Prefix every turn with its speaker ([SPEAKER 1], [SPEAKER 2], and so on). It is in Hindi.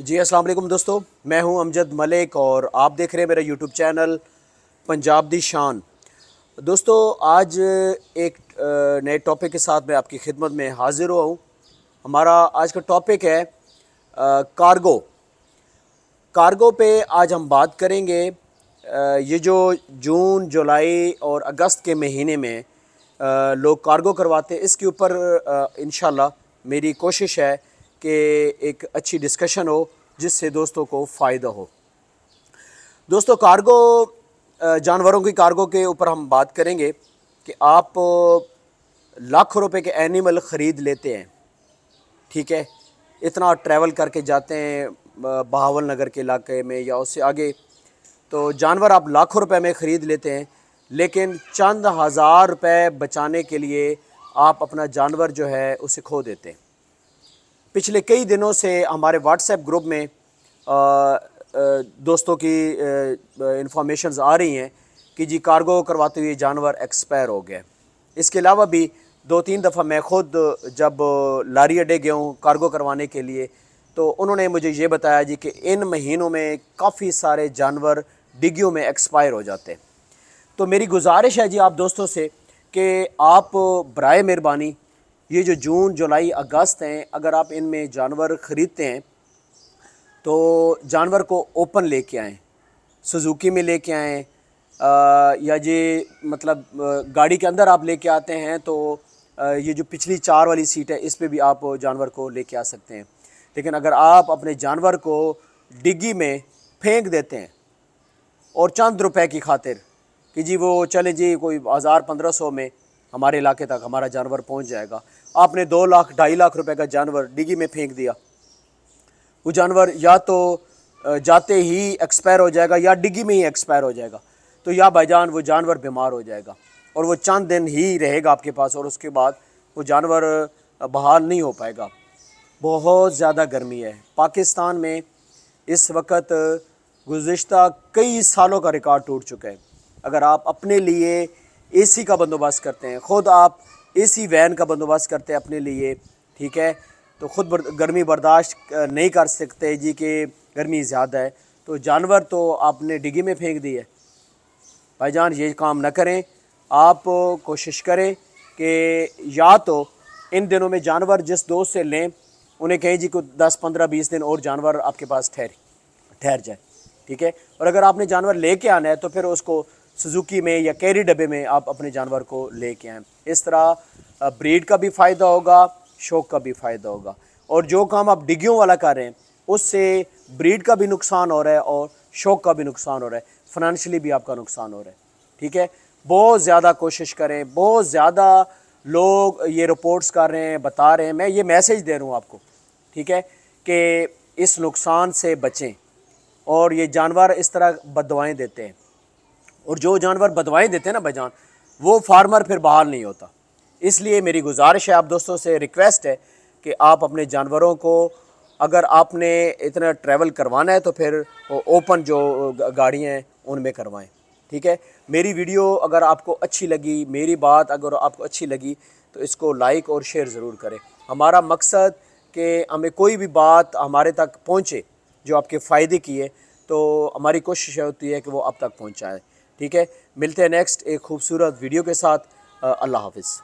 [SPEAKER 1] जी अस्सलाम वालेकुम दोस्तों मैं हूं अमजद मलिक और आप देख रहे हैं मेरा यूट्यूब चैनल पंजाब दी शान दोस्तों आज एक नए टॉपिक के साथ मैं आपकी खिदमत में हाज़िर हुआ हूँ हमारा आज का टॉपिक है कार्गो कार्गो पे आज हम बात करेंगे ये जो जून जुलाई और अगस्त के महीने में लोग कार्गो करवाते हैं इसके ऊपर इन मेरी कोशिश है कि एक अच्छी डिस्कशन हो जिससे दोस्तों को फ़ायदा हो दोस्तों कार्गो जानवरों की कार्गो के ऊपर हम बात करेंगे कि आप लाखों रुपए के एनिमल ख़रीद लेते हैं ठीक है इतना ट्रैवल करके जाते हैं बहावल नगर के इलाके में या उससे आगे तो जानवर आप लाखों रुपए में ख़रीद लेते हैं लेकिन चंद हज़ार रुपए बचाने के लिए आप अपना जानवर जो है उसे खो देते हैं पिछले कई दिनों से हमारे व्हाट्सएप ग्रुप में आ, आ, दोस्तों की इंफॉर्मेशन आ रही हैं कि जी कार्गो करवाते हुए जानवर एक्सपायर हो गए इसके अलावा भी दो तीन दफ़ा मैं खुद जब लारी अड्डे गया हूँ कार्गो करवाने के लिए तो उन्होंने मुझे ये बताया जी कि इन महीनों में काफ़ी सारे जानवर डिग्गियों में एक्सपायर हो जाते हैं तो मेरी गुजारिश है जी आप दोस्तों से कि आप बरए मेहरबानी ये जो जून जुलाई अगस्त हैं अगर आप इनमें जानवर ख़रीदते हैं तो जानवर को ओपन ले कर आएँ सुजुकी में ले कर आएँ या ये मतलब गाड़ी के अंदर आप ले कर आते हैं तो ये जो पिछली चार वाली सीट है इस पर भी आप जानवर को ले कर आ सकते हैं लेकिन अगर आप अपने जानवर को डिग्गी में फेंक देते हैं और चंद रुपए की खातिर कि जी वो चले जी कोई हज़ार पंद्रह सौ में हमारे इलाके तक हमारा जानवर पहुंच जाएगा आपने दो लाख ढाई लाख रुपए का जानवर डिगी में फेंक दिया वो जानवर या तो जाते ही एक्सपायर हो जाएगा या डिगी में ही एक्सपायर हो जाएगा तो या भाईजान वो जानवर बीमार हो जाएगा और वो चंद दिन ही रहेगा आपके पास और उसके बाद वो जानवर बहाल नहीं हो पाएगा बहुत ज़्यादा गर्मी है पाकिस्तान में इस वक्त गुज्त कई सालों का रिकॉर्ड टूट चुका है अगर आप अपने लिए एसी का बंदोबस्त करते हैं ख़ुद आप एसी वैन का बंदोबस्त करते हैं अपने लिए ठीक है तो ख़ुद बर, गर्मी बर्दाश्त नहीं कर सकते जी कि गर्मी ज़्यादा है तो जानवर तो आपने डिगी में फेंक दी है भाई जान ये काम ना करें आप कोशिश करें कि या तो इन दिनों में जानवर जिस दोस्त से लें उन्हें कहें जी को दस पंद्रह बीस दिन और जानवर आपके पास ठहरे ठहर जाए ठीक है और अगर आपने जानवर लेके आना है तो फिर उसको सुजुकी में या कैरी डब्बे में आप अपने जानवर को ले के आएँ इस तरह ब्रीड का भी फ़ायदा होगा शौक का भी फ़ायदा होगा और जो काम आप डिग्गियों वाला कर रहे हैं उससे ब्रीड का भी नुकसान हो रहा है और शौक का भी नुकसान हो रहा है फाइनेंशली भी आपका नुकसान हो रहा है ठीक है बहुत ज़्यादा कोशिश करें बहुत ज़्यादा लोग ये रिपोर्ट्स कर रहे हैं बता रहे हैं मैं ये मैसेज दे रहा हूँ आपको ठीक है कि इस नुकसान से बचें और ये जानवर इस तरह बदवाएँ देते हैं और जो जानवर बदवाएँ देते हैं ना भाईजान वो फार्मर फिर बहाल नहीं होता इसलिए मेरी गुजारिश है आप दोस्तों से रिक्वेस्ट है कि आप अपने जानवरों को अगर आपने इतना ट्रैवल करवाना है तो फिर ओपन जो गाड़ियाँ हैं उनमें करवाएं ठीक है मेरी वीडियो अगर आपको अच्छी लगी मेरी बात अगर आपको अच्छी लगी तो इसको लाइक और शेयर ज़रूर करें हमारा मकसद कि हमें कोई भी बात हमारे तक पहुँचे जो आपके फ़ायदे की है तो हमारी कोशिश होती है कि वो आप तक पहुँचाएँ ठीक है मिलते हैं नेक्स्ट एक खूबसूरत वीडियो के साथ अल्लाह हाफिज़